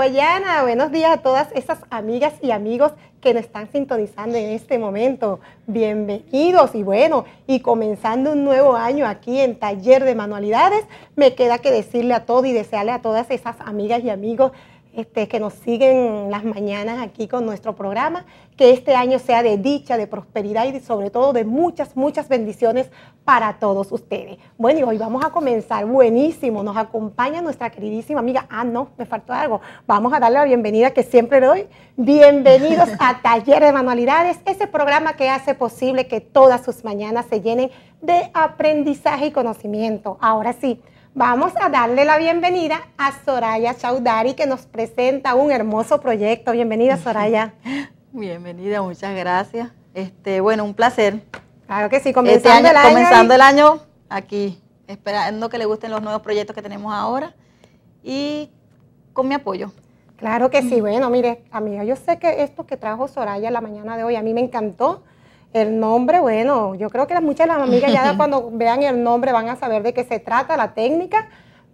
Guayana. Buenos días a todas esas amigas y amigos que nos están sintonizando en este momento. Bienvenidos y bueno, y comenzando un nuevo año aquí en Taller de Manualidades, me queda que decirle a todos y desearle a todas esas amigas y amigos este, que nos siguen las mañanas aquí con nuestro programa, que este año sea de dicha, de prosperidad y sobre todo de muchas, muchas bendiciones para todos ustedes. Bueno, y hoy vamos a comenzar, buenísimo, nos acompaña nuestra queridísima amiga, ah, no, me faltó algo, vamos a darle la bienvenida que siempre le doy. Bienvenidos a Taller de Manualidades, ese programa que hace posible que todas sus mañanas se llenen de aprendizaje y conocimiento. Ahora sí vamos a darle la bienvenida a Soraya Chaudari, que nos presenta un hermoso proyecto. Bienvenida, Soraya. Bienvenida, muchas gracias. Este, bueno, un placer. Claro que sí, comenzando este el año. Comenzando el año aquí, esperando que le gusten los nuevos proyectos que tenemos ahora y con mi apoyo. Claro que sí, bueno, mire, amiga, yo sé que esto que trajo Soraya la mañana de hoy a mí me encantó el nombre, bueno, yo creo que las, muchas de las amigas ya cuando vean el nombre van a saber de qué se trata la técnica,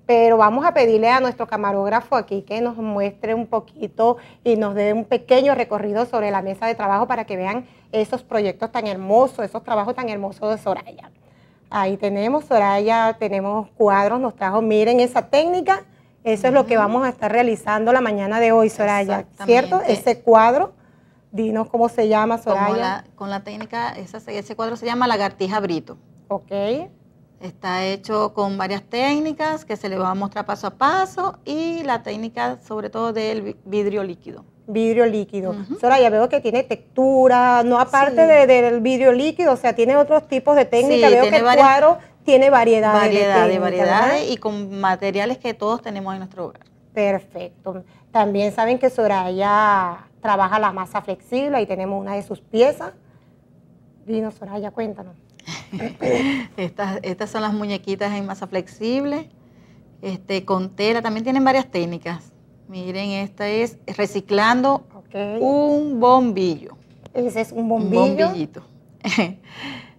pero vamos a pedirle a nuestro camarógrafo aquí que nos muestre un poquito y nos dé un pequeño recorrido sobre la mesa de trabajo para que vean esos proyectos tan hermosos, esos trabajos tan hermosos de Soraya. Ahí tenemos, Soraya, tenemos cuadros, nos trajo, miren esa técnica, eso es lo que vamos a estar realizando la mañana de hoy, Soraya, ¿cierto? Ese cuadro Dinos cómo se llama, Soraya. con la técnica, esa, ese cuadro se llama Lagartija Brito. Ok. Está hecho con varias técnicas que se le va a mostrar paso a paso y la técnica sobre todo del vidrio líquido. Vidrio líquido. Soraya, veo que tiene textura, no aparte del vidrio líquido, o sea, tiene otros tipos de técnicas. veo que el cuadro tiene variedad. Variedad de, variedades y con materiales que todos tenemos en nuestro hogar. Perfecto. También saben que Soraya trabaja la masa flexible, ahí tenemos una de sus piezas. Vino Soraya, cuéntanos. estas, estas son las muñequitas en masa flexible, este, con tela, también tienen varias técnicas. Miren, esta es reciclando un bombillo. Ese es un bombillo. bombillito.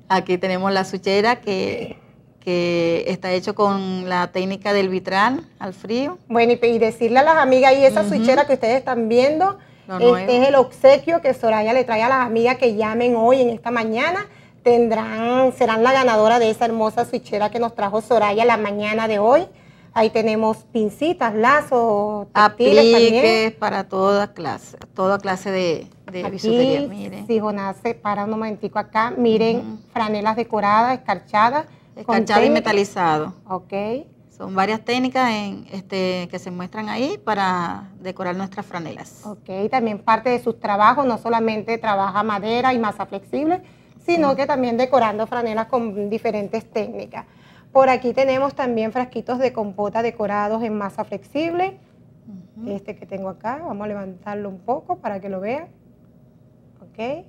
Aquí tenemos la suchera que, está hecho con la técnica del vitral al frío. Bueno, y, decirle a las amigas y esa suchera que ustedes están viendo este es. el obsequio que Soraya le trae a las amigas que llamen hoy en esta mañana tendrán, serán la ganadora de esa hermosa suichera que nos trajo Soraya la mañana de hoy. Ahí tenemos pincitas, lazos, apliques también. para toda clase, toda clase de, de Aquí, bisutería. Miren. Si Jonás para un momentico acá, miren, franelas decoradas, escarchadas. Escarchadas y metalizado. Ok. Son varias técnicas este, que se muestran ahí para decorar nuestras franelas. Ok, también parte de sus trabajos, no solamente trabaja madera y masa flexible, sino que también decorando franelas con diferentes técnicas. Por aquí tenemos también frasquitos de compota decorados en masa flexible. Este que tengo acá, vamos a levantarlo un poco para que lo vean. Ok.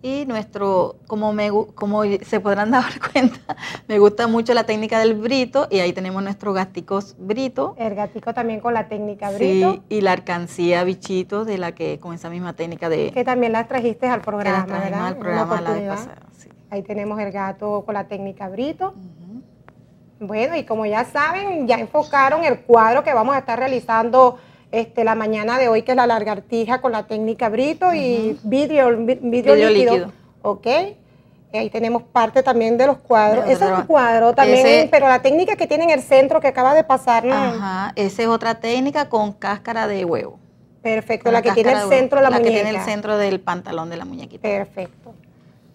Y nuestro, como, me, como se podrán dar cuenta, me gusta mucho la técnica del brito y ahí tenemos nuestro gatico brito. El gatico también con la técnica brito. Sí, y la arcancía bichito de la que con esa misma técnica de... Que también las trajiste al programa, las ¿verdad? al programa la vez pasada, Ahí tenemos el gato con la técnica brito. Bueno, y como ya saben, ya enfocaron el cuadro que vamos a estar realizando este, la mañana de hoy, que es la largartija con la técnica brito y vidrio, vidrio, líquido. Ok. Ahí tenemos parte también de los cuadros. Esos ese cuadro también, pero la técnica que tiene en el centro que acaba de pasar. Ajá, esa es otra técnica con cáscara de huevo. Perfecto, la, que tiene el centro de la, la La que tiene el centro del pantalón de la muñequita. Perfecto.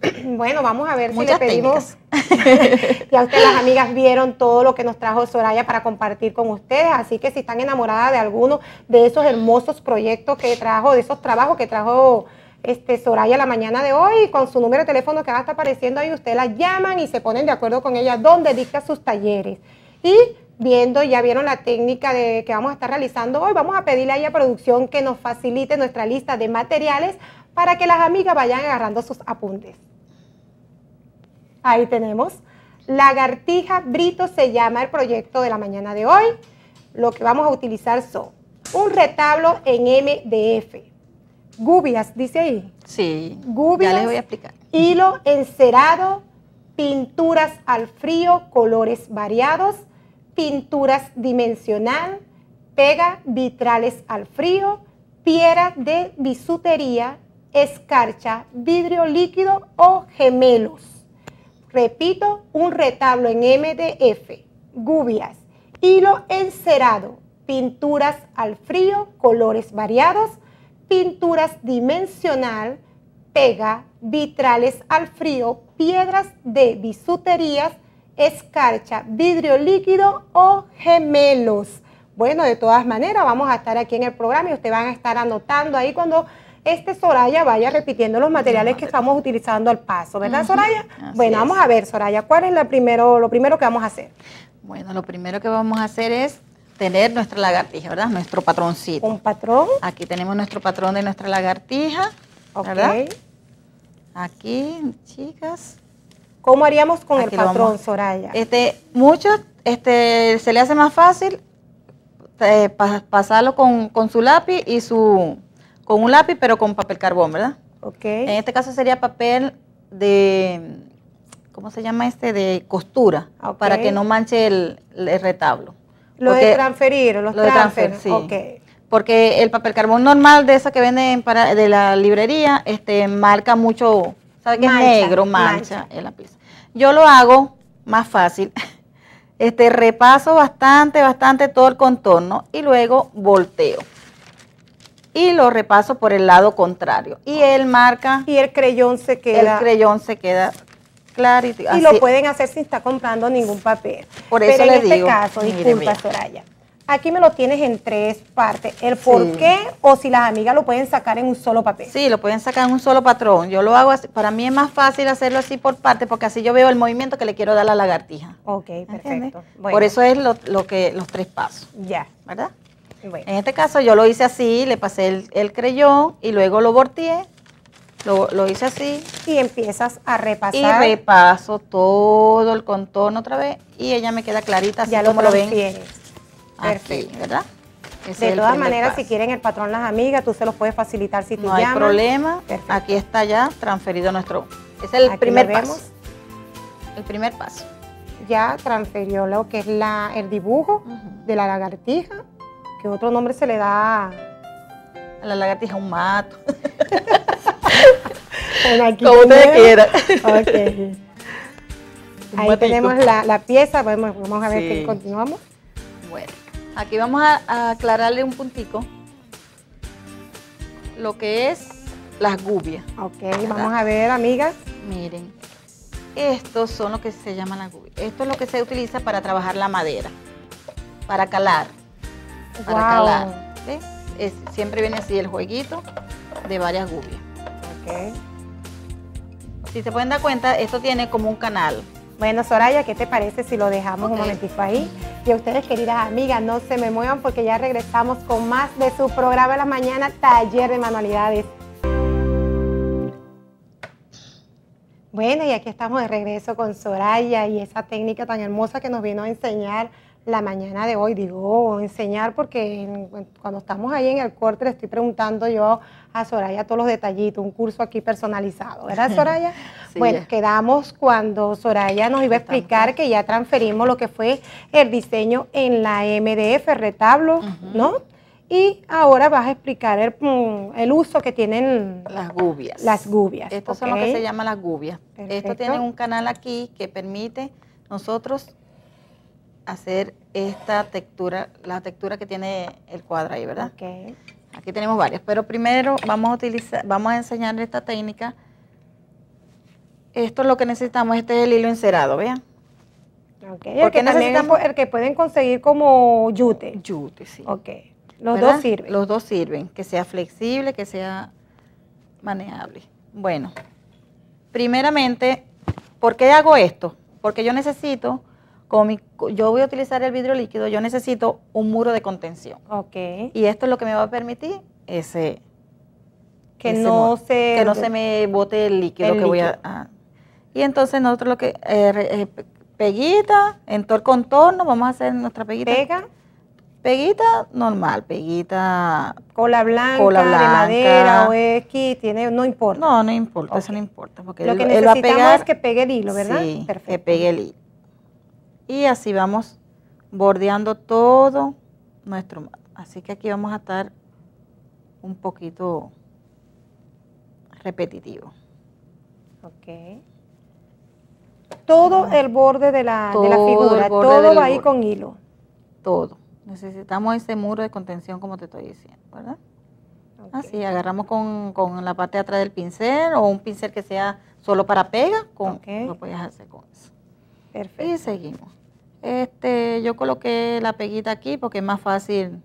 Bueno, vamos a ver si le pedimos. ya ustedes, las amigas, vieron todo lo que nos trajo Soraya para compartir con ustedes. Así que si están enamoradas de alguno de esos hermosos proyectos que trajo, de esos trabajos que trajo este, Soraya la mañana de hoy, con su número de teléfono que va a apareciendo ahí, ustedes la llaman y se ponen de acuerdo con ella donde dicta sus talleres. Y viendo, ya vieron la técnica de, que vamos a estar realizando hoy, vamos a pedirle a ella producción que nos facilite nuestra lista de materiales para que las amigas vayan agarrando sus apuntes. Ahí tenemos. Lagartija Brito se llama el proyecto de la mañana de hoy. Lo que vamos a utilizar son un retablo en MDF. Gubias, dice ahí. Sí. Gubias. Ya les voy a explicar. Hilo encerado, pinturas al frío, colores variados, pinturas dimensional, pega vitrales al frío, piedra de bisutería, escarcha, vidrio líquido o gemelos. Repito, un retablo en MDF, gubias, hilo encerado, pinturas al frío, colores variados, pinturas dimensional, pega, vitrales al frío, piedras de bisuterías, escarcha, vidrio líquido o gemelos. Bueno, de todas maneras, vamos a estar aquí en el programa y ustedes van a estar anotando ahí cuando este Soraya vaya repitiendo los materiales que estamos utilizando al paso, ¿verdad, Soraya? bueno, vamos a ver, Soraya, ¿cuál es lo primero que vamos a hacer? Bueno, lo primero que vamos a hacer es tener nuestra lagartija, ¿verdad? Nuestro patroncito. ¿Un patrón? Aquí tenemos nuestro patrón de nuestra lagartija, Ok. Aquí, chicas. ¿Cómo haríamos con el patrón, Soraya? Este, muchos, este, se le hace más fácil eh, pasarlo con su lápiz y su con un lápiz, pero con papel carbón, ¿verdad? Ok. En este caso sería papel de, ¿cómo se llama este? De costura, ah, para que no manche el, retablo. Lo de transferir, los lo transfer, sí. Porque el papel carbón normal de esa que venden para, de la librería, este, marca mucho, ¿sabes? qué? negro? Mancha, el en la pieza. Yo lo hago más fácil. Este, repaso bastante, bastante todo el contorno y luego volteo y lo repaso por el lado contrario. Y él marca. Y el creyón se queda. El creyón se queda claro. Y, lo pueden hacer sin estar comprando ningún papel. Por eso Pero este digo en este caso, disculpa, Soraya. Aquí me lo tienes en tres partes. El por qué o si las amigas lo pueden sacar en un solo papel. Sí, lo pueden sacar en un solo patrón. Yo lo hago así. Para mí es más fácil hacerlo así por parte porque así yo veo el movimiento que le quiero dar a la lagartija. Ok, perfecto. Por eso es lo que los tres pasos. Ya. ¿Verdad? En este caso yo lo hice así, le pasé el, creyón y luego lo volteé, lo, hice así. Y empiezas a repasar. Y repaso todo el contorno otra vez y ella me queda clarita así ya como lo, ven. Perfecto. ¿verdad? de todas maneras, si quieren el patrón las amigas, tú se los puedes facilitar si tú llamas. No hay problema. Aquí está ya transferido nuestro. Es el primer paso. El primer paso. Ya transferió lo que es la, el dibujo de la lagartija otro nombre se le da? A la lagartija un mato. Como quiera. Ahí tenemos la, pieza, vamos, a ver si continuamos. Bueno, aquí vamos a, aclararle un puntico lo que es las gubias. Ok, vamos a ver, amigas. Miren, estos son lo que se llaman las gubias. Esto es lo que se utiliza para trabajar la madera, para calar. ¿ves? siempre viene así el jueguito de varias gubias. Okay. Si se pueden dar cuenta, esto tiene como un canal. Bueno, Soraya, ¿qué te parece si lo dejamos un momentito ahí? Y a ustedes, queridas amigas, no se me muevan porque ya regresamos con más de su programa de la mañana, Taller de Manualidades. Bueno, y aquí estamos de regreso con Soraya y esa técnica tan hermosa que nos vino a enseñar la mañana de hoy, digo, oh, enseñar, porque cuando estamos ahí en el corte le estoy preguntando yo a Soraya todos los detallitos, un curso aquí personalizado, ¿verdad Soraya? sí, bueno, quedamos cuando Soraya nos iba a explicar que ya transferimos lo que fue el diseño en la MDF, retablo, ¿no? Y ahora vas a explicar mm, el, uso que tienen las gubias. Las gubias. Estos son lo que se llama las gubias. Esto tiene un canal aquí que permite nosotros hacer esta textura, la textura que tiene el cuadro ahí, ¿verdad? Aquí tenemos varias, pero primero vamos a utilizar, vamos a enseñar esta técnica. Esto es lo que necesitamos, este es el hilo encerado, vean. Ok, el que necesitamos el que pueden conseguir como yute. Yute, sí. Ok. Los dos sirven. Los dos sirven, que sea flexible, que sea manejable. Bueno, primeramente, ¿por qué hago esto? Porque yo necesito yo voy a utilizar el vidrio líquido, yo necesito un muro de contención. Ok. Y esto es lo que me va a permitir ese... Que, no, se, que no se me bote el líquido que voy a... Ah. Y entonces nosotros lo que... Eh, eh, peguita, en todo el contorno, vamos a hacer nuestra peguita. Pega. Peguita normal, peguita. Cola blanca, cola blanca. de madera o esquí, tiene, no importa. No, no importa, eso no importa. Porque lo que necesitamos es que pegue el hilo, ¿verdad? Sí, Perfecto. que pegue el hilo y así vamos bordeando todo nuestro mato. Así que aquí vamos a estar un poquito repetitivo. Ok. Todo el borde de la, de la figura, todo va ahí con hilo. Todo. Necesitamos ese muro de contención como te estoy diciendo, ¿verdad? Así, agarramos con, la parte de atrás del pincel o un pincel que sea solo para pega, con, lo puedes hacer con eso. Perfecto. Y seguimos. Este, yo coloqué la peguita aquí porque es más fácil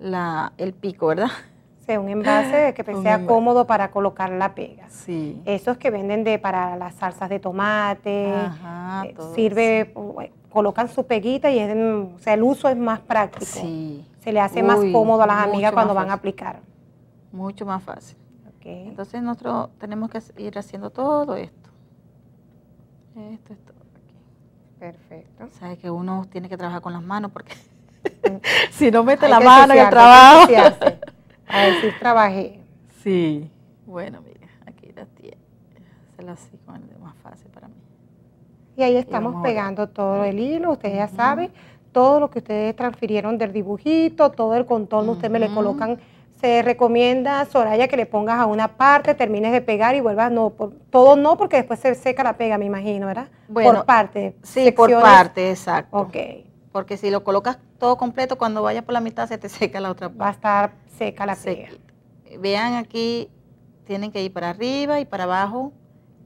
el pico, ¿verdad? Sí, un envase que sea cómodo para colocar la pega. Sí. Esos que venden de para las salsas de tomate, Ajá, eh, sirve, eh, colocan su peguita y el uso es más práctico. Sí. Se le hace más cómodo a las amigas cuando van a aplicar. Mucho más fácil. Okay. Entonces nosotros tenemos que ir haciendo todo esto. Esto es todo Perfecto. Sabes que uno tiene que trabajar con las manos porque si no mete la mano en el trabajo. A ver si trabajé. Sí. Bueno, mira, aquí la tiene. se así con el más fácil para mí. Y ahí estamos pegando todo el hilo, ustedes ya saben, todo lo que ustedes transfirieron del dibujito, todo el contorno, ustedes me le colocan se recomienda, Soraya, que le pongas a una parte, termines de pegar y vuelvas, no, por, todo no, porque después se seca la pega, me imagino, ¿verdad? Bueno, por parte. Sí, por parte, exacto. Ok. Porque si lo colocas todo completo, cuando vayas por la mitad se te seca la otra parte. Va a estar seca la pega. vean aquí, tienen que ir para arriba y para abajo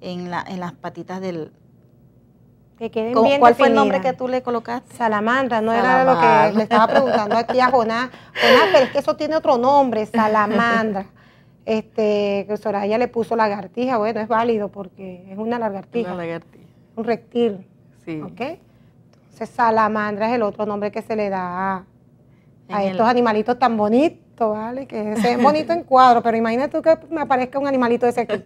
la, en las patitas del, ¿Cuál fue el nombre que tú le colocaste? Salamandra, no era lo que le estaba preguntando aquí a Jonás. Jonás, pero es que eso tiene otro nombre, salamandra. Este, que Soraya le puso lagartija, bueno, es válido porque es una lagartija. Una lagartija. Un reptil. Sí. ¿Ok? Entonces, salamandra es el otro nombre que se le da a, estos animalitos tan bonitos. ¿vale? Que se ven bonitos en cuadro, pero imagínate tú que me aparezca un animalito de ese aquí.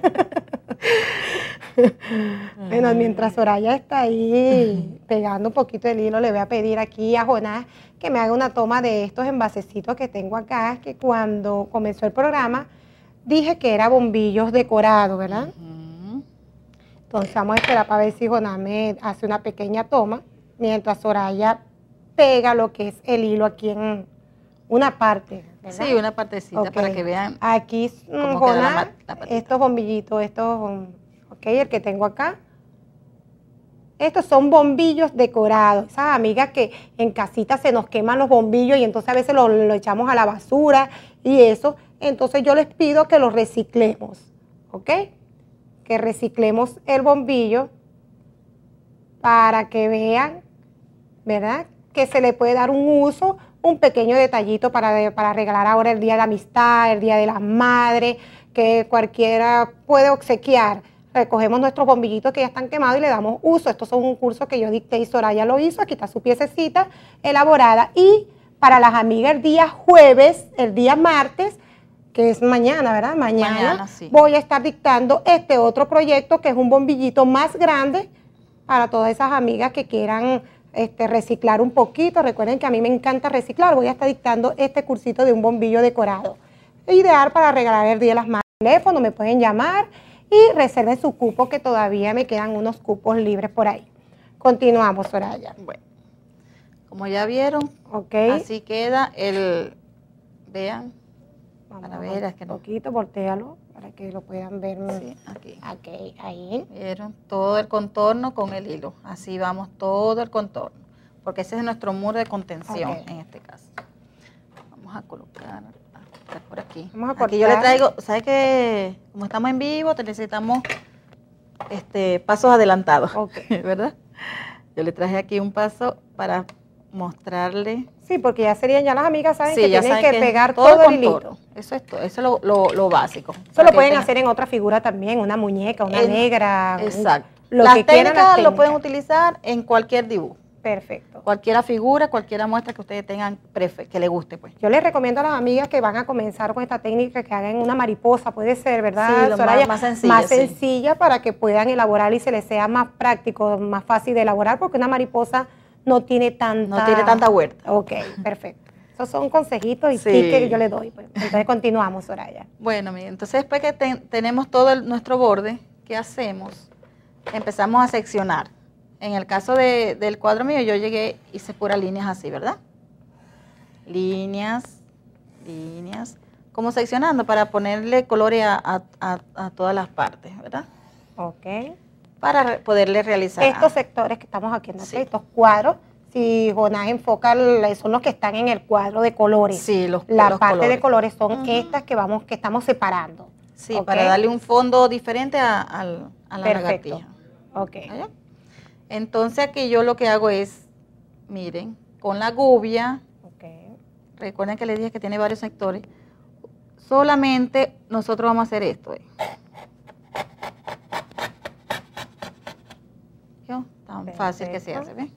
bueno, mientras Soraya está ahí pegando un poquito el hilo, le voy a pedir aquí a Jonás que me haga una toma de estos envasecitos que tengo acá, que cuando comenzó el programa dije que era bombillos decorados, ¿verdad? Entonces vamos a esperar para ver si Jonás me hace una pequeña toma, mientras Soraya pega lo que es el hilo aquí en, una parte. Sí, una partecita para que vean. Aquí estos bombillitos, estos, ok, el que tengo acá. Estos son bombillos decorados. Esas amigas que en casita se nos queman los bombillos y entonces a veces los lo echamos a la basura y eso. Entonces yo les pido que los reciclemos, ¿ok? Que reciclemos el bombillo para que vean, ¿verdad? Que se le puede dar un uso un pequeño detallito para, para regalar ahora el Día de la Amistad, el Día de la Madre, que cualquiera puede obsequiar recogemos nuestros bombillitos que ya están quemados y le damos uso. Estos son un curso que yo dicté y Soraya lo hizo. Aquí está su piececita elaborada. Y para las amigas, el día jueves, el día martes, que es mañana, ¿verdad? Mañana, voy a estar dictando este otro proyecto que es un bombillito más grande para todas esas amigas que quieran este, reciclar un poquito. Recuerden que a mí me encanta reciclar. Voy a estar dictando este cursito de un bombillo decorado. Ideal para regalar el Día de las Madres. Teléfono, me pueden llamar y reserven su cupo que todavía me quedan unos cupos libres por ahí. Continuamos, Soraya. Bueno, como ya vieron, así queda el... Vean, Vamos para ver, es que no. quito, poquito, voltealo para que lo puedan ver sí, aquí. aquí. ahí. Vieron todo el contorno con el hilo. Así vamos todo el contorno, porque ese es nuestro muro de contención en este caso. Vamos a colocar por aquí. Vamos a cortar. Aquí yo le traigo, ¿sabes qué? Como estamos en vivo, te necesitamos este, pasos adelantados, Ok. ¿verdad? Yo le traje aquí un paso para mostrarle. Sí, porque ya serían, ya las amigas saben que tienen que, pegar todo, el hilito. Eso es todo, eso lo, lo, básico. Eso lo pueden hacer en otra figura también, una muñeca, una negra. Exacto. lo las técnicas lo pueden utilizar en cualquier dibujo. Perfecto. Cualquiera figura, cualquiera muestra que ustedes tengan que le guste, pues. Yo les recomiendo a las amigas que van a comenzar con esta técnica que hagan una mariposa, puede ser, ¿verdad? más, sencilla. Más sencilla para que puedan elaborar y se les sea más práctico, más fácil de elaborar, porque una mariposa no tiene tanta... No tiene tanta huerta. Ok, perfecto. Esos son consejitos y sí. que yo le doy. Pues. Entonces continuamos, Soraya. Bueno, mire, entonces después que tenemos todo nuestro borde, ¿qué hacemos? Empezamos a seccionar. En el caso del cuadro mío, yo llegué, hice puras líneas así, ¿verdad? Líneas, líneas, como seccionando para ponerle colores a, a todas las partes, ¿verdad? Ok para poderle realizar. Estos sectores que estamos aquí en estos cuadros, si Jonás enfoca, son los que están en el cuadro de colores. Sí, los, La parte de colores son estas que vamos, que estamos separando. Sí, para darle un fondo diferente a, la Perfecto. Ok. Entonces aquí yo lo que hago es, miren, con la gubia, recuerden que les dije que tiene varios sectores, solamente nosotros vamos a hacer esto. Eh. fácil que se hace. ¿ves?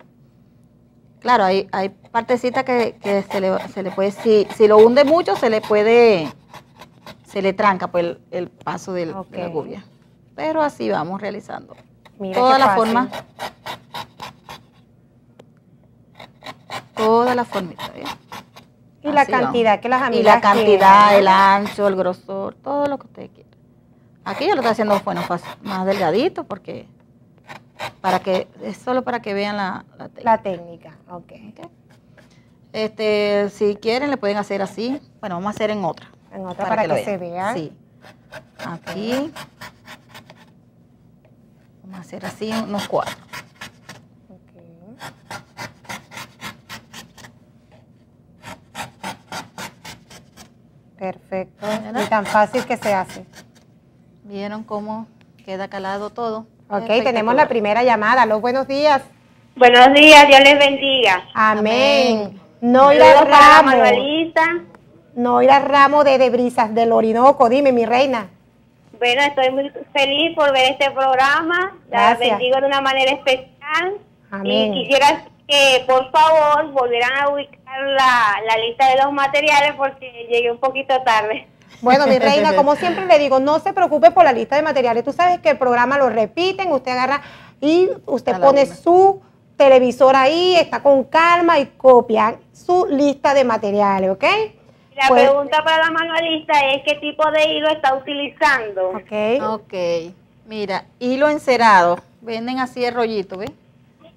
Claro, hay, hay partecitas que, se, le, se, le, puede, si, lo hunde mucho, se le puede, se le tranca pues, el, paso de la gubia. Pero así vamos realizando. toda la forma. Toda la formita, Y la cantidad que las amigas Y la cantidad, el ancho, el grosor, todo lo que usted quiera. Aquí yo lo estoy haciendo bueno, más delgadito porque para que, es solo para que vean la, técnica. La técnica, ok. Este, si quieren le pueden hacer así, bueno, vamos a hacer en otra. En otra para, que, se vea. Sí. Aquí. Vamos a hacer así unos cuatro. Perfecto. Y tan fácil que se hace. ¿Vieron cómo queda calado todo? Ok, tenemos la primera llamada. Los buenos días. Buenos días, Dios les bendiga. Amén. Noira Ramos. Noira Ramos de Debrisas del Orinoco. Dime, mi reina. Bueno, estoy muy feliz por ver este programa. La bendigo de una manera especial. Amén. Y quisiera que, por favor, volvieran a ubicar la, la lista de los materiales porque llegué un poquito tarde. Bueno, mi reina, como siempre le digo, no se preocupe por la lista de materiales. Tú sabes que el programa lo repiten, usted agarra y usted pone su televisor ahí, está con calma y copian su lista de materiales, ¿ok? La pues pregunta para la manualista es qué tipo de hilo está utilizando. Ok. Ok. Mira, hilo encerado. Venden así el rollito, ¿ve?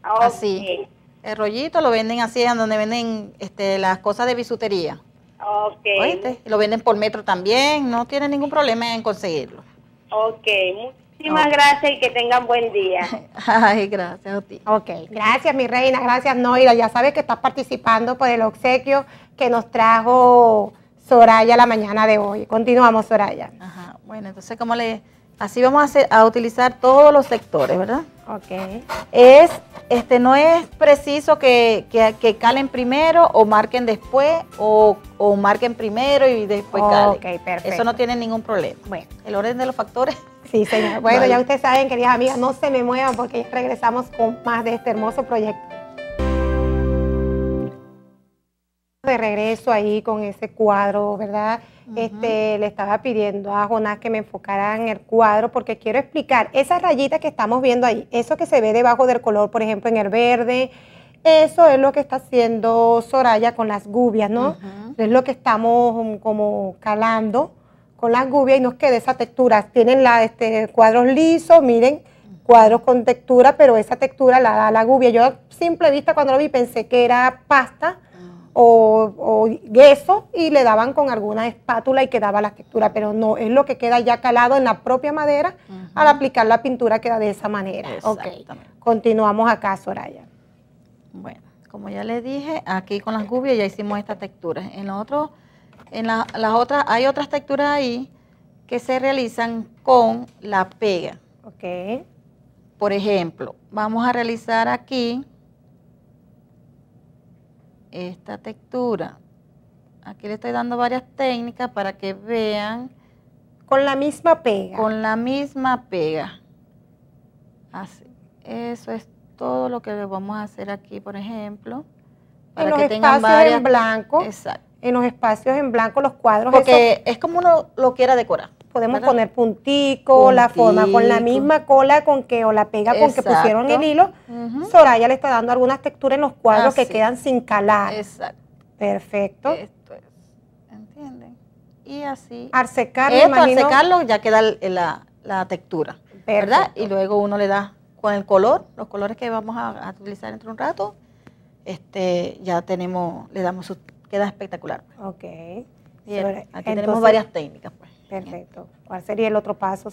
Así. El rollito lo venden así, en donde venden este, las cosas de bisutería. Ok. Lo venden por metro también, no tienen ningún problema en conseguirlo. Ok, muchísimas gracias y que tengan buen día. Ay, gracias a ti. Ok, gracias mi reina, gracias Noira. Ya sabes que estás participando por el obsequio que nos trajo Soraya la mañana de hoy. Continuamos, Soraya. Ajá, bueno, entonces, ¿cómo le...? así vamos a, utilizar todos los sectores, ¿verdad? Ok. Es, este, no es preciso que, calen primero o marquen después o, marquen primero y después calen. Ok, perfecto. Eso no tiene ningún problema. Bueno. El orden de los factores. Sí, señor. Bueno, ya ustedes saben, queridas amigas, no se me muevan porque regresamos con más de este hermoso proyecto. de regreso ahí con ese cuadro, ¿verdad? este, le estaba pidiendo a Jonás que me enfocara en el cuadro porque quiero explicar esas rayitas que estamos viendo ahí, eso que se ve debajo del color, por ejemplo, en el verde, eso es lo que está haciendo Soraya con las gubias, ¿no? Es lo que estamos um, como calando con las gubias y nos queda esa textura. Tienen la, este, cuadros lisos, miren, cuadros con textura, pero esa textura la da la gubia. Yo a simple vista cuando lo vi pensé que era pasta, o, o, yeso y le daban con alguna espátula y quedaba la textura, pero no, es lo que queda ya calado en la propia madera, al aplicar la pintura queda de esa manera. Ok, continuamos acá, Soraya. Bueno, como ya le dije, aquí con las gubias ya hicimos esta textura. En, otro en las otras, hay otras texturas ahí que se realizan con la pega. Ok. Por ejemplo, vamos a realizar aquí esta textura. Aquí le estoy dando varias técnicas para que vean. Con la misma pega. Con la misma pega. Así. Eso es todo lo que vamos a hacer aquí, por ejemplo. Para en los que espacios en blanco. Exacto. En los espacios en blanco, los cuadros. Porque es como uno lo quiera decorar podemos poner puntico, la forma con la misma cola con que o la pega con que pusieron el hilo. Soraya le está dando algunas texturas en los cuadros que quedan sin calar. Exacto. Perfecto. Esto es, ¿entienden? Y así. Al secarlo, Esto, al secarlo ya queda la, la textura, ¿verdad? Y luego uno le da con el color, los colores que vamos a, utilizar dentro de un rato, este, ya tenemos, le damos su, queda espectacular. Ok. aquí tenemos varias técnicas, pues. Perfecto. ¿Cuál sería el otro paso?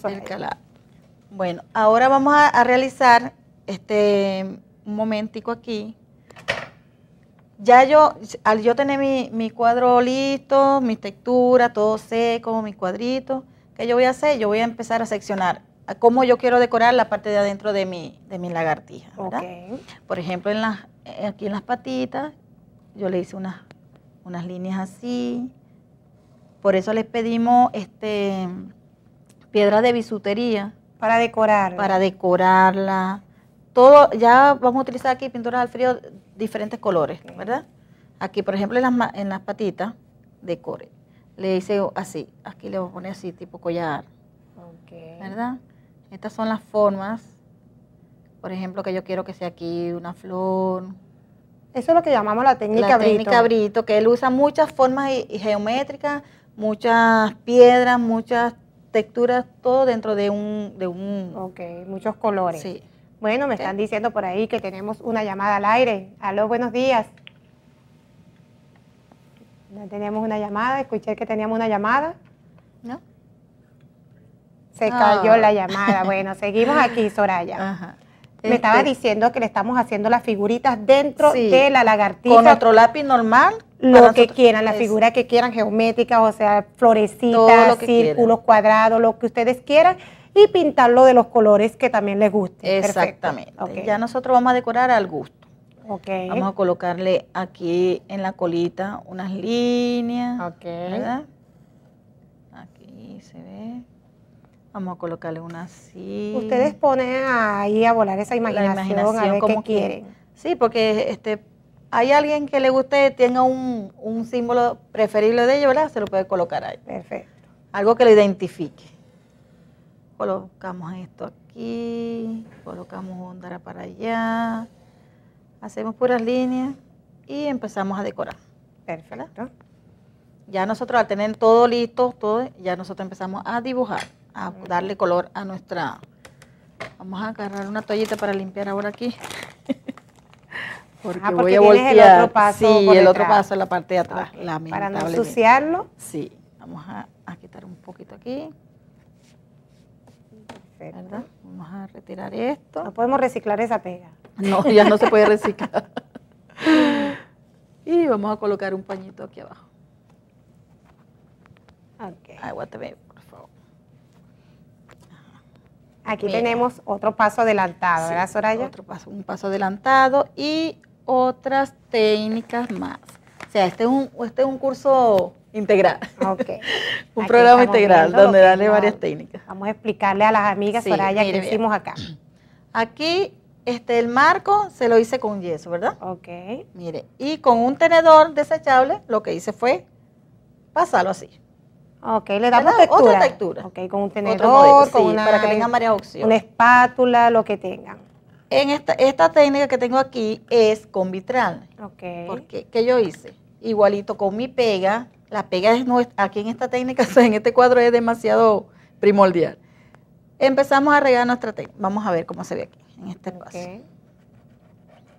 bueno, ahora vamos a, realizar este un momentico aquí. Ya yo, al yo tener mi, cuadro listo, mi textura, todo seco, mi cuadrito, ¿qué yo voy a hacer? Yo voy a empezar a seccionar cómo yo quiero decorar la parte de adentro de mi, de mi lagartija. ¿verdad? Por ejemplo, en las, eh, aquí en las patitas, yo le hice unas, unas líneas así por eso les pedimos este, piedras de bisutería. Para decorarla. Para decorarla. Todo, ya vamos a utilizar aquí pinturas al frío diferentes colores, ¿verdad? Aquí, por ejemplo, en las, en las patitas, decore. Le hice así, aquí le voy a poner así, tipo collar. ¿Verdad? Estas son las formas, por ejemplo, que yo quiero que sea aquí una flor, eso es lo que llamamos la técnica la técnica brito, que él usa muchas formas geométricas, muchas piedras, muchas texturas, todo dentro de un... De un ok, muchos colores. Sí. Bueno, me están diciendo por ahí que tenemos una llamada al aire. Aló, buenos días. No tenemos una llamada, escuché que teníamos una llamada. ¿No? Se cayó ah. la llamada. Bueno, seguimos aquí, Soraya. Ajá. Me estaba este diciendo que le estamos haciendo las figuritas dentro de la lagartija. Con otro lápiz normal, lo que quieran, la figura que quieran, geométricas, o sea, florecitas, círculos, cuadrados, lo que ustedes quieran y pintarlo de los colores que también les guste. Exactamente. Ya nosotros vamos a decorar al gusto. Okay. Vamos a colocarle aquí en la colita unas líneas. Aquí se ve. Vamos a colocarle una así. Ustedes ponen ahí a volar esa imaginación, a como qué quieren. sí, porque este hay alguien que le guste, tenga un, símbolo preferible de ellos, ¿verdad? Se lo puede colocar ahí. Perfecto. Algo que lo identifique. Colocamos esto aquí, colocamos un ondara para allá, hacemos puras líneas y empezamos a decorar. Perfecto. Ya nosotros al tener todo listo, todo, ya nosotros empezamos a dibujar, a darle color a nuestra... Vamos a agarrar una toallita para limpiar ahora aquí. Porque, ah, El otro paso sí, el otro paso en la parte de atrás. Para no ensuciarlo. Sí, vamos a, quitar un poquito aquí. Perfecto. ¿Verdad? Vamos a retirar esto. No podemos reciclar esa pega. No, ya no se puede reciclar. y vamos a colocar un pañito aquí abajo. Ok. bebé, por favor. Aquí tenemos otro paso adelantado, ¿verdad, Soraya? Otro paso, un paso adelantado y otras técnicas más. O sea, este es un, este un curso integral. Ah, okay. un programa integral donde darle varias técnicas. Vamos a explicarle a las amigas sí, Soraya que hicimos acá. Aquí este, el marco se lo hice con yeso, ¿verdad? Ok. Mire, y con un tenedor desechable lo que hice fue pasarlo así. Ok, le damos textura. Otra textura. Ok, con un tenedor, con para que tengan varias opciones. Una espátula, lo que tengan. En esta, técnica que tengo aquí es con vitral. Ok. Porque, ¿Qué yo hice? Igualito con mi pega. La pega es nuestra, aquí en esta técnica, en este cuadro es demasiado primordial. Empezamos a regar nuestra técnica. Vamos a ver cómo se ve aquí, en este espacio.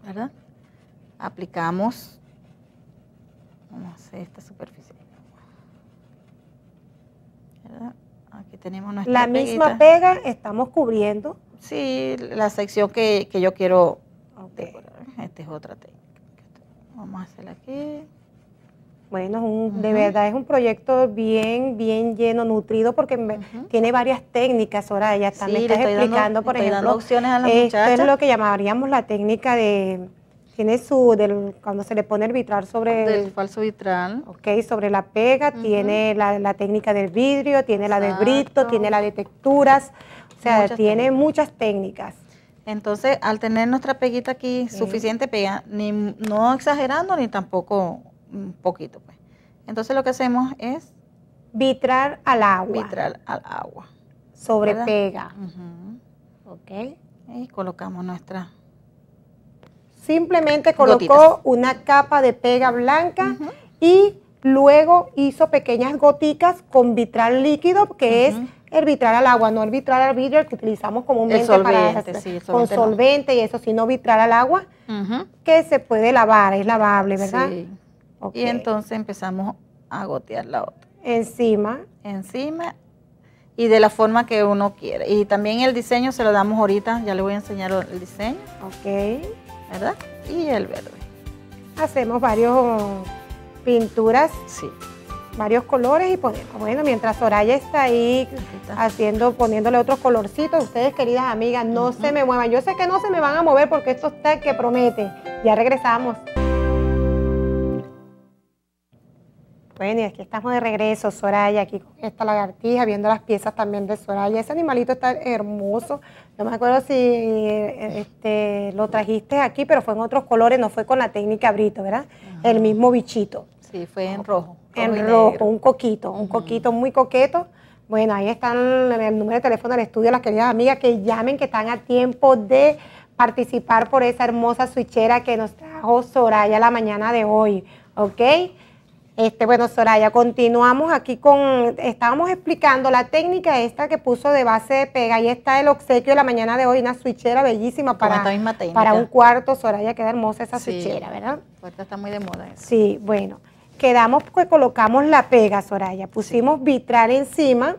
¿Verdad? Aplicamos. Vamos a hacer esta superficie. ¿Verdad? Aquí tenemos nuestra La misma pega estamos cubriendo Sí, la sección que, que yo quiero. Esta es otra técnica. Vamos a hacerla aquí. Bueno, de verdad es un proyecto bien, bien lleno, nutrido, porque tiene varias técnicas. Ahora ya está, me estás explicando, por ejemplo, opciones a la esto es lo que llamaríamos la técnica de tiene su del, cuando se le pone el vitral sobre el, falso vitral, ok, sobre la pega. Tiene la, la, técnica del vidrio, tiene la del brito, tiene la de texturas sea, tiene muchas técnicas. Entonces, al tener nuestra peguita aquí, suficiente pega, pues ni, no exagerando ni tampoco un poquito. Pues. Entonces, lo que hacemos es... Vitrar al agua. Vitrar al agua. Sobre pega. Ok. Y colocamos nuestra... Simplemente colocó una capa de pega blanca y luego hizo pequeñas goticas con vitral líquido, que es arbitrar al agua, no arbitrar al vidrio que utilizamos comúnmente solvente, para sí, solvente solvente y eso, sino arbitrar al agua, que se puede lavar, es lavable, ¿verdad? Sí. Y entonces empezamos a gotear la otra. Encima. Encima y de la forma que uno quiere. Y también el diseño se lo damos ahorita, ya le voy a enseñar el diseño. Ok. ¿Verdad? Y el verde. Hacemos varios pinturas. Sí varios colores y poniendo, bueno, mientras Soraya está ahí haciendo, poniéndole otros colorcitos, ustedes queridas amigas, no se me muevan. Yo sé que no se me van a mover porque esto está que promete. Ya regresamos. Bueno, y aquí estamos de regreso, Soraya, aquí con esta lagartija, viendo las piezas también de Soraya. Ese animalito está hermoso. No me acuerdo si eh, este, lo trajiste aquí, pero fue en otros colores, no fue con la técnica Brito, ¿verdad? El mismo bichito. Sí, fue en rojo en rojo, un coquito, un coquito muy coqueto. Bueno, ahí están el número de teléfono del estudio, las queridas amigas que llamen, que están a tiempo de participar por esa hermosa switchera que nos trajo Soraya la mañana de hoy, ¿ok? Este, bueno, Soraya, continuamos aquí con, estábamos explicando la técnica esta que puso de base de pega, ahí está el obsequio de la mañana de hoy, una switchera bellísima para, para un cuarto, Soraya, queda hermosa esa suichera switchera, ¿verdad? Ahorita está muy de moda Sí, bueno quedamos que colocamos la pega, Soraya, pusimos vitral encima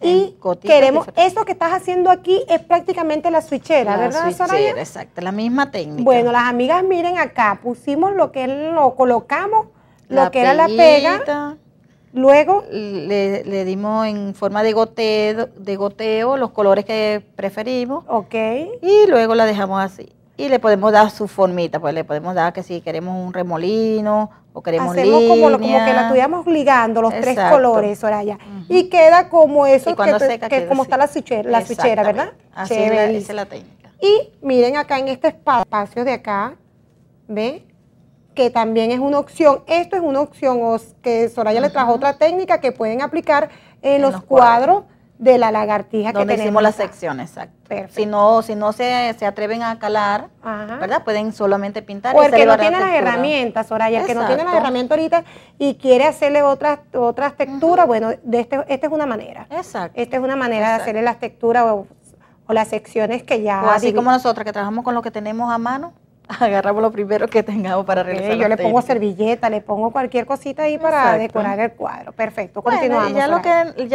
y queremos, eso que estás haciendo aquí es prácticamente la switchera, ¿verdad, Soraya? Sí, exacto, la misma técnica. Bueno, las amigas miren acá, pusimos lo que lo colocamos, lo que era la pega. Luego le, dimos en forma de goteo, de goteo los colores que preferimos. Ok. Y luego la dejamos así. Y le podemos dar su formita, pues le podemos dar que si queremos un remolino, queremos Hacemos Como, que la estuviéramos ligando, los tres colores, Soraya. Y queda como eso, que, como está la fichera, la ¿verdad? Así es la, la técnica. Y miren acá en este espacio de acá, ¿ve? que también es una opción. Esto es una opción que Soraya le trajo otra técnica que pueden aplicar en, los, cuadros de la lagartija que tenemos. hicimos la exacto. Si no, si no se, atreven a calar, ¿verdad? Pueden solamente pintar. O el que no tiene las herramientas, Soraya, que no tiene las herramientas ahorita y quiere hacerle otras otras texturas, bueno, de este, esta es una manera. Exacto. Esta es una manera de hacerle las texturas o, las secciones que ya... O así como nosotros que trabajamos con lo que tenemos a mano, agarramos lo primero que tengamos para realizar. yo le pongo servilleta, le pongo cualquier cosita ahí para decorar el cuadro. Perfecto, continuamos. Ya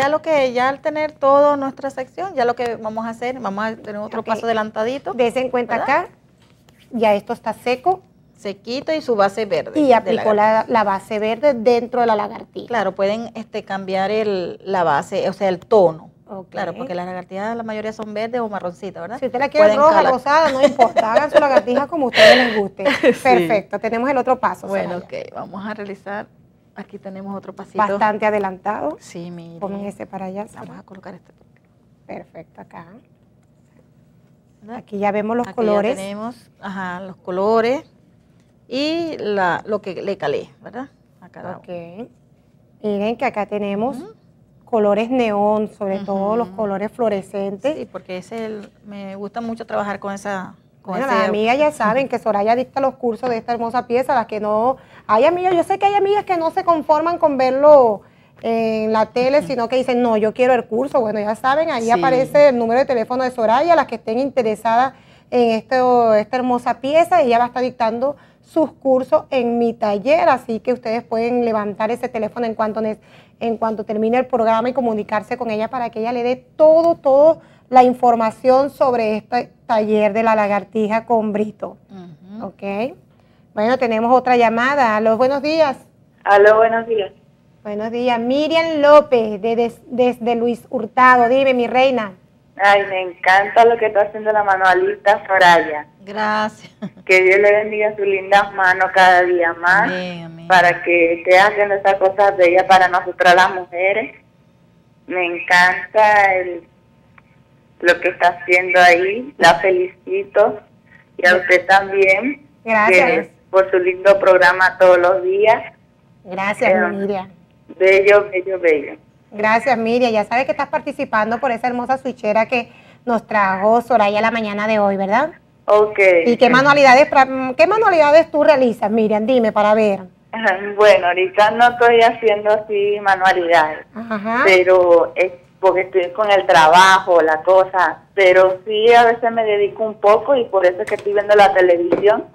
lo, que, ya al tener toda nuestra sección, ya lo que vamos a hacer, vamos a tener otro paso adelantadito. Dese en cuenta acá, ya esto está seco. Sequito y su base verde. Y aplicó la, base verde dentro de la lagartija. Claro, pueden este, cambiar la base, o sea, el tono Claro, porque las lagartijas la mayoría son verdes o marroncitas, ¿verdad? Si usted la quiere roja, rosada, no importa, hagan su lagartija como a ustedes les guste. Perfecto, tenemos el otro paso. Bueno, ok, vamos a realizar, aquí tenemos otro pasito. Bastante adelantado. Sí, mire. Ponen ese para allá. Vamos a colocar este. Perfecto, acá. Aquí ya vemos los colores. Aquí tenemos, ajá, los colores y la, lo que le calé, ¿verdad? Acá. ok. Miren que acá tenemos colores neón, sobre todo los colores fluorescentes. Sí, porque es me gusta mucho trabajar con esa... Con bueno, las amigas ya saben que Soraya dicta los cursos de esta hermosa pieza, las que no... Hay amigas, yo sé que hay amigas que no se conforman con verlo en la tele, sino que dicen, no, yo quiero el curso. Bueno, ya saben, ahí aparece el número de teléfono de Soraya, las que estén interesadas en esto, esta hermosa pieza, ella va a estar dictando sus cursos en mi taller, así que ustedes pueden levantar ese teléfono en cuanto, en cuanto termine el programa y comunicarse con ella para que ella le dé todo, todo la información sobre este taller de la lagartija con Brito. ¿Ok? Bueno, tenemos otra llamada. Aló, buenos días. Aló, buenos días. Buenos días. Miriam López, de desde Luis Hurtado. Dime, mi reina. Ay, me encanta lo que está haciendo la manualista Soraya. Gracias. Que Dios le bendiga sus lindas manos cada día más para que esté haciendo esas cosas bellas para nosotras las mujeres. Me encanta el, lo que está haciendo ahí. La felicito y a usted también. Gracias. por su lindo programa todos los días. Gracias, Bello, bello, bello. Gracias, Miriam. Ya sabes que estás participando por esa hermosa switchera que nos trajo Soraya la mañana de hoy, ¿verdad? Ok. ¿Y qué manualidades, qué manualidades tú realizas, Miriam? Dime para ver. Bueno, ahorita no estoy haciendo así manualidades, pero es porque estoy con el trabajo, la cosa, pero sí a veces me dedico un poco y por eso es que estoy viendo la televisión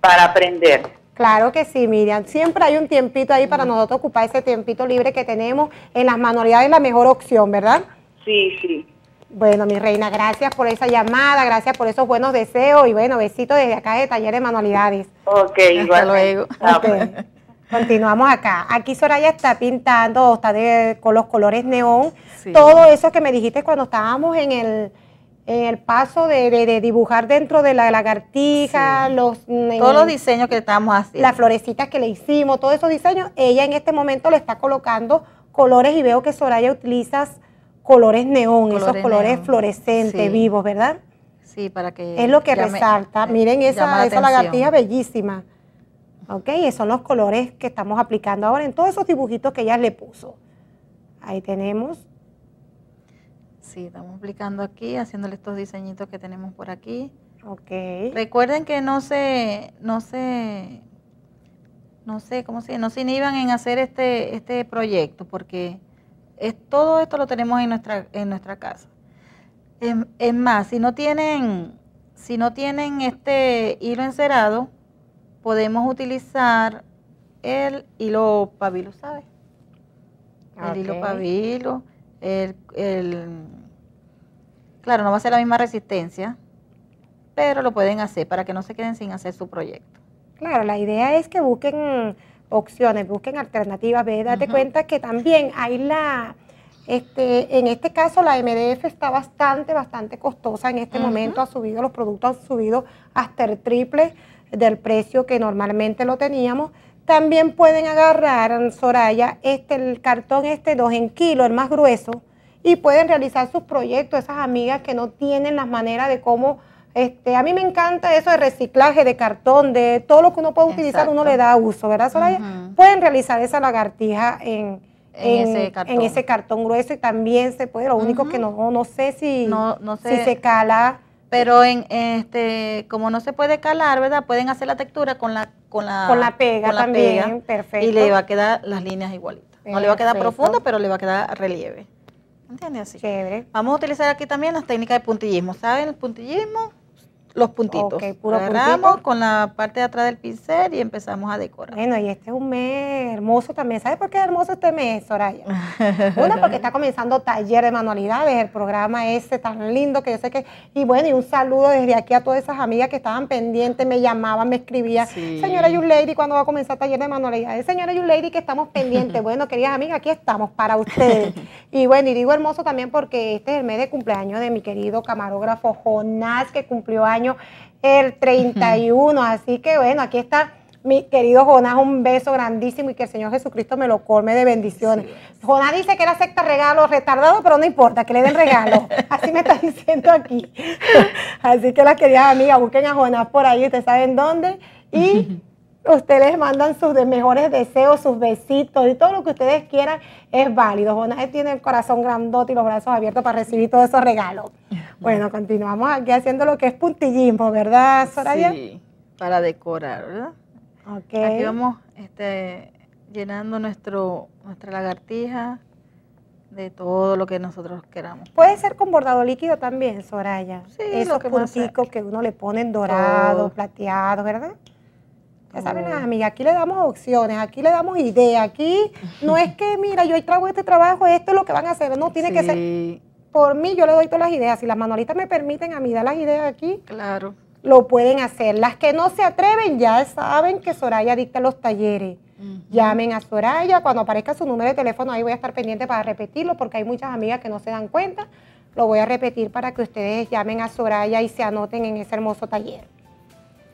para aprender. Claro que sí, Miriam. Siempre hay un tiempito ahí para nosotros ocupar ese tiempito libre que tenemos en las manualidades, la mejor opción, ¿verdad? Sí, sí. Bueno, mi reina, gracias por esa llamada, gracias por esos buenos deseos y bueno, besitos desde acá de Taller de Manualidades. Ok, igual. Hasta luego. Continuamos acá. Aquí Soraya está pintando, está con los colores neón. Todo eso que me dijiste cuando estábamos en el, en el paso de, dibujar dentro de la lagartija, los... Mm, todos los diseños que estamos haciendo. Las florecitas que le hicimos, todos esos diseños, ella en este momento le está colocando colores y veo que Soraya utilizas colores neón, esos colores fluorescentes, vivos, ¿verdad? Sí, para que... Es lo que resalta. Eh, Miren esa, esa lagartija bellísima. ¿Ok? Esos son los colores que estamos aplicando ahora en todos esos dibujitos que ella le puso. Ahí tenemos Sí, estamos aplicando aquí, haciéndole estos diseñitos que tenemos por aquí. Ok. Recuerden que no se, no se, no sé, ¿cómo se No se inhiban en hacer este, este proyecto porque es, todo esto lo tenemos en nuestra, en nuestra casa. Em, es, más, si no tienen, si no tienen este hilo encerado, podemos utilizar el hilo pabilo, ¿sabes? El hilo pabilo, el Claro, no va a ser la misma resistencia, pero lo pueden hacer para que no se queden sin hacer su proyecto. Claro, la idea es que busquen opciones, busquen alternativas, Ve, Date cuenta que también hay la, este, en este caso la MDF está bastante, bastante costosa en este momento, ha subido, los productos han subido hasta el triple del precio que normalmente lo teníamos. También pueden agarrar, Soraya, este, el cartón este 2 en kilo, el más grueso, y pueden realizar sus proyectos, esas amigas que no tienen las maneras de cómo... Este, a mí me encanta eso de reciclaje, de cartón, de todo lo que uno puede utilizar, uno le da uso, ¿verdad, Soraya? Pueden realizar esa lagartija en, en, ese cartón grueso y también se puede, lo único que no, no sé si, no, no sé. se cala. Pero en este, como no se puede calar, ¿verdad? Pueden hacer la textura con la, con la, con la pega también, perfecto. Y le va a quedar las líneas igualitas. No le va a quedar profunda, pero le va a quedar relieve. ¿Entiendes? Así. Chévere. Vamos a utilizar aquí también las técnicas de puntillismo. ¿Saben el puntillismo? los puntitos. Okay, con la parte de atrás del pincel y empezamos a decorar. Bueno, y este es un mes hermoso también. ¿Sabes por qué es hermoso este mes, Soraya? Una, porque está comenzando taller de manualidades, el programa ese tan lindo que yo sé que... Y bueno, y un saludo desde aquí a todas esas amigas que estaban pendientes, me llamaban, me escribían. Sí. Señora Lady, ¿cuándo va a comenzar taller de manualidades? Señora Lady, que estamos pendientes. bueno, queridas amigas, aquí estamos para ustedes. y bueno, y digo hermoso también porque este es el mes de cumpleaños de mi querido camarógrafo Jonás, que cumplió años el 31. Así que bueno, aquí está mi querido Jonás, un beso grandísimo y que el Señor Jesucristo me lo colme de bendiciones. Jonás dice que él acepta regalos retardado, pero no importa, que le den regalo. Así me está diciendo aquí. Así que las queridas amigas, busquen a Jonás por ahí, ustedes saben dónde. Y ustedes mandan sus mejores deseos, sus besitos y todo lo que ustedes quieran es válido. Jonás tiene el corazón grandote y los brazos abiertos para recibir todos esos regalos. Bueno, continuamos aquí haciendo lo que es puntillismo, ¿verdad, Soraya? Sí, para decorar, ¿verdad? Okay. Aquí vamos este, llenando nuestro, nuestra lagartija de todo lo que nosotros queramos. Puede ser con bordado líquido también, Soraya. Sí, Esos punticos que uno le ponen dorado, plateados, plateado, ¿verdad? Ya saben, las mm. amiga, aquí le damos opciones, aquí le damos ideas, aquí no es que, mira, yo trago este trabajo, esto es lo que van a hacer, no, tiene que ser por mí, yo le doy todas las ideas, si las manualitas me permiten a mí dar las ideas aquí, claro. lo pueden hacer. Las que no se atreven ya saben que Soraya dicta los talleres. Llamen a Soraya, cuando aparezca su número de teléfono ahí voy a estar pendiente para repetirlo porque hay muchas amigas que no se dan cuenta. Lo voy a repetir para que ustedes llamen a Soraya y se anoten en ese hermoso taller.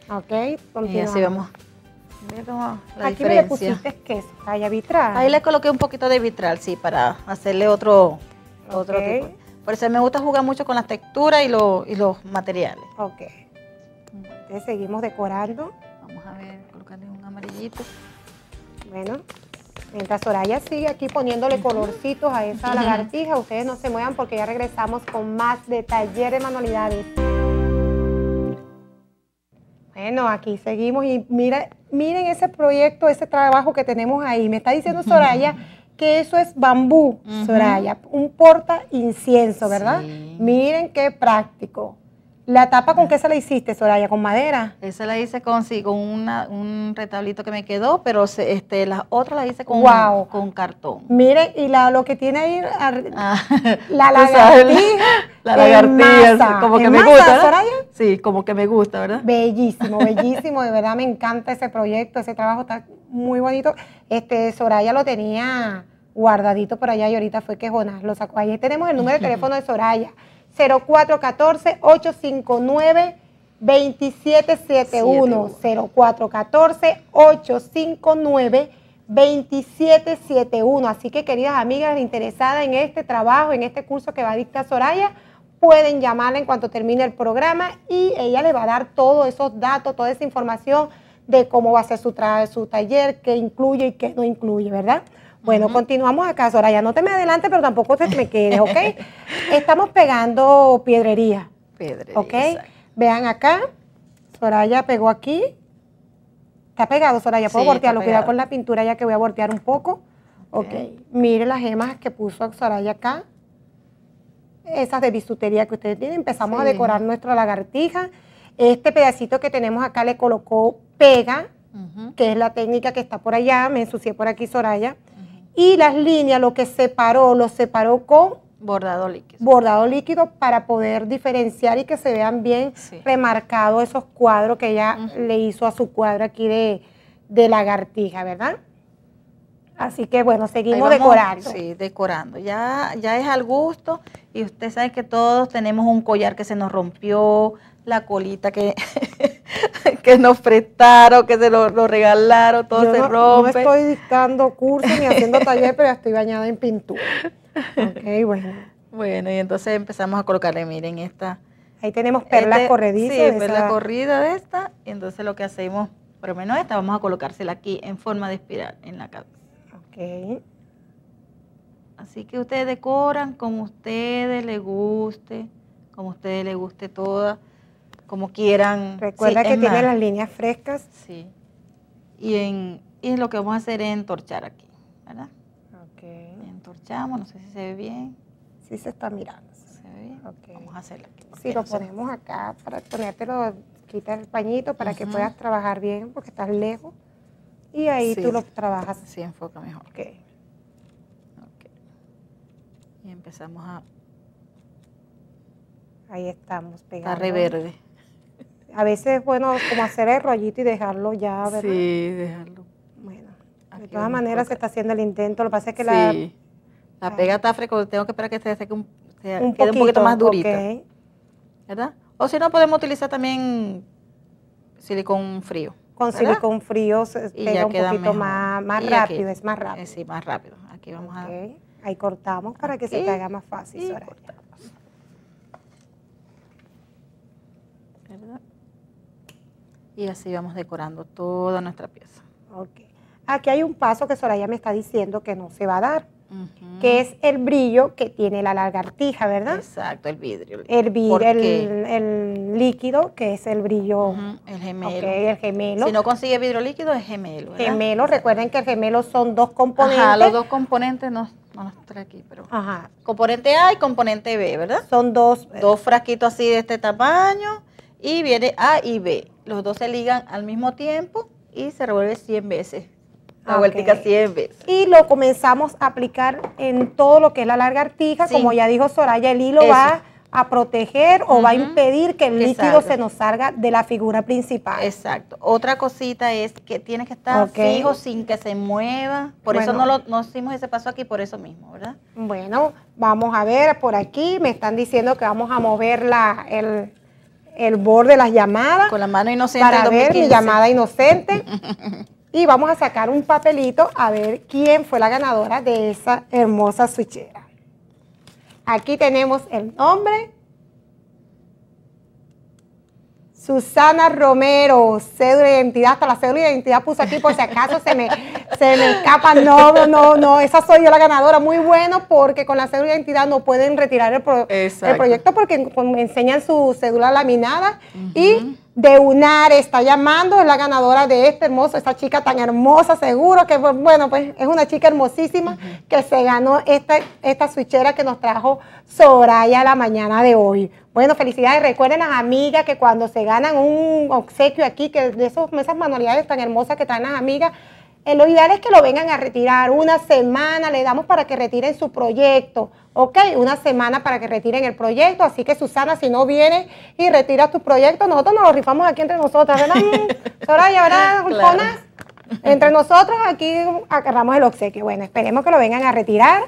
Ok, continuamos. Y así vamos. Aquí le pusiste queso, talla vitral. Ahí le coloqué un poquito de vitral, sí, para hacerle otro, otro tipo. Por eso me gusta jugar mucho con las texturas y, y los materiales. Ok. Entonces seguimos decorando. Vamos a ver, colocarle un amarillito. Bueno, mientras Soraya sigue aquí poniéndole colorcitos a esa lagartija, ustedes no se muevan porque ya regresamos con más de taller de manualidades. Bueno, aquí seguimos y mira, miren ese proyecto, ese trabajo que tenemos ahí. Me está diciendo Soraya que eso es bambú, Soraya, un porta incienso, ¿verdad? Miren qué práctico. ¿La tapa con qué se la hiciste, Soraya? ¿Con madera? Esa la hice con, sí, con un retablito que me quedó, pero se, este, la otra la hice con, con cartón. Mire, y la, lo que tiene ahí, ah, la lagartija. La, lagartija, como que me gusta. Soraya? Sí, como que me gusta, ¿verdad? Bellísimo, bellísimo, de verdad me encanta ese proyecto, ese trabajo está muy bonito. Este, Soraya lo tenía guardadito por allá y ahorita fue que Jonás lo sacó. Ahí tenemos el número de teléfono de Soraya. 0414-859-2771. 0414-859-2771. Así que queridas amigas interesadas en este trabajo, en este curso que va a dictar Soraya, pueden llamarla en cuanto termine el programa y ella le va a dar todos esos datos, toda esa información de cómo va a ser su, su taller, qué incluye y qué no incluye, ¿verdad? Bueno, continuamos acá, Soraya. No te me adelante, pero tampoco te me quedes, ¿ok? Estamos pegando piedrería. Piedrería. ¿Ok? Vean acá. Soraya pegó aquí. Está pegado, Soraya. Puedo voltearlo. Cuidado con la pintura ya que voy a voltear un poco. Ok. Mire las gemas que puso Soraya acá. Esas de bisutería que ustedes tienen. Empezamos a decorar nuestra lagartija. Este pedacito que tenemos acá le colocó pega, que es la técnica que está por allá. Me ensucié por aquí, Soraya y las líneas, lo que separó, lo separó con bordado líquido. Bordado líquido para poder diferenciar y que se vean bien remarcados esos cuadros que ella le hizo a su cuadro aquí de, de lagartija, ¿verdad? Así que bueno, seguimos decorando. Sí, decorando. Ya, ya es al gusto y usted sabe que todos tenemos un collar que se nos rompió, la colita que que, nos prestaron, que se lo, regalaron, todo se no, rompe. No estoy dictando cursos ni haciendo taller, pero estoy bañada en pintura. Ok, bueno. Bueno, y entonces empezamos a colocarle, miren, esta. Ahí tenemos perlas este, corredizas. Sí, perla corrida de esta. Y entonces lo que hacemos, por lo menos esta, vamos a colocársela aquí en forma de espiral en la cabeza. Ok. Así que ustedes decoran como ustedes les guste, como ustedes les guste toda como quieran. Recuerda que tiene las líneas frescas. Sí. Y, en, y lo que vamos a hacer es entorchar aquí, ¿verdad? Ok. Entorchamos, no sé si se ve bien. Sí se está mirando. ¿Se ve bien? Okay. Vamos a hacerlo aquí. Si lo ponemos acá para ponértelo, quitar el pañito para que puedas trabajar bien porque estás lejos. Y ahí tú lo trabajas. Sí, enfoca mejor. Ok. Ok. Y empezamos a... Ahí estamos, pegando. Está reverde a veces es bueno como hacer el rollito y dejarlo ya, ¿verdad? Sí, dejarlo. Bueno, de todas maneras se está haciendo el intento, lo que pasa es que sí. la... La ah. pega está fresco tengo que esperar que se seque un, quede poquito, un poquito más durita. ¿Verdad? O si no, podemos utilizar también silicón frío. Con silicón frío se pega un poquito más, más rápido, es más rápido. Eh, sí, más rápido. Aquí vamos a... Ahí cortamos para que se te más fácil, cortamos. y así vamos decorando toda nuestra pieza. Okay. Aquí hay un paso que Soraya me está diciendo que no se va a dar, que es el brillo que tiene la lagartija, ¿verdad? Exacto, el vidrio. El vidrio, el, líquido, que es el brillo. el gemelo. el gemelo. Si no consigue vidrio líquido, es gemelo. Gemelo, recuerden que el gemelo son dos componentes. los dos componentes no no trae aquí, pero. Ajá. Componente A y componente B, ¿verdad? Son dos. Eh, dos frasquitos así de este tamaño y viene A y B. Los dos se ligan al mismo tiempo y se revuelve 100 veces. La ah, vueltica 100 veces. Y lo comenzamos a aplicar en todo lo que es la larga artija, Como ya dijo Soraya, el hilo va a proteger o va a impedir que el líquido se nos salga de la figura principal. Exacto. Otra cosita es que tiene que estar fijo sin que se mueva. Por eso no, lo, no hicimos ese paso aquí, por eso mismo, ¿verdad? Bueno, vamos a ver por aquí. Me están diciendo que vamos a mover la, el, el borde de las llamadas. Con la mano inocente. Para ver mi llamada inocente. y vamos a sacar un papelito a ver quién fue la ganadora de esa hermosa switchera. Aquí tenemos el nombre, Susana Romero, cédula de identidad, hasta la cédula de identidad puse aquí por si acaso se me, se me escapa. No, no, no, esa soy yo la ganadora. Muy bueno porque con la cédula de identidad no pueden retirar el, proyecto porque enseñan su cédula laminada y de UNAR está llamando, es la ganadora de este hermoso, esta chica tan hermosa, seguro que, bueno, pues es una chica hermosísima que se ganó esta, esta que nos trajo Soraya la mañana de hoy. Bueno, felicidades. Recuerden las amigas que cuando se ganan un obsequio aquí, que de esos, esas manualidades tan hermosas que traen las amigas, lo ideal es que lo vengan a retirar. Una semana le damos para que retiren su proyecto, ¿ok? Una semana para que retiren el proyecto. Así que Susana, si no vienes y retiras tu proyecto, nosotros nos lo rifamos aquí entre nosotras, ¿verdad? Soraya, ¿verdad, Entre nosotros aquí agarramos el obsequio. Bueno, esperemos que lo vengan a retirar.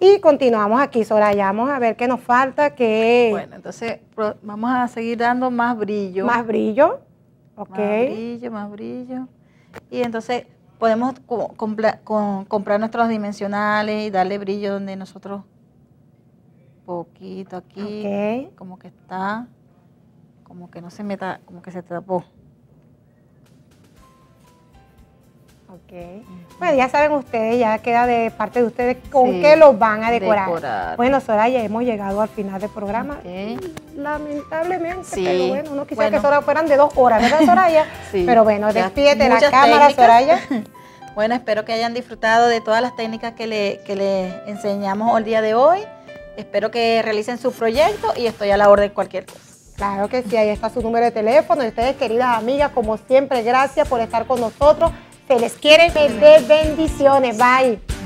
Y continuamos aquí, Soraya. Vamos a ver qué nos falta. Qué... Bueno, entonces vamos a seguir dando más brillo. Más brillo. Ok. Más brillo, más brillo. Y entonces podemos comprar nuestros dimensionales y darle brillo donde nosotros poquito aquí, como que está, como que no se meta, como que se tapó. Ok. Bueno, ya saben ustedes, ya queda de parte de ustedes con qué lo van a decorar. Bueno, Soraya, hemos llegado al final del programa. Lamentablemente, pero bueno, no quisiera que fueran de dos horas, ¿verdad, Soraya? Pero bueno, despídete la cámara, Soraya. Bueno, espero que hayan disfrutado de todas las técnicas que les enseñamos el día de hoy. Espero que realicen su proyecto y estoy a la orden de cualquier cosa. Claro que sí, ahí está su número de teléfono. Y ustedes, queridas amigas, como siempre, gracias por estar con nosotros. Se les quiere, de bendiciones. Bye.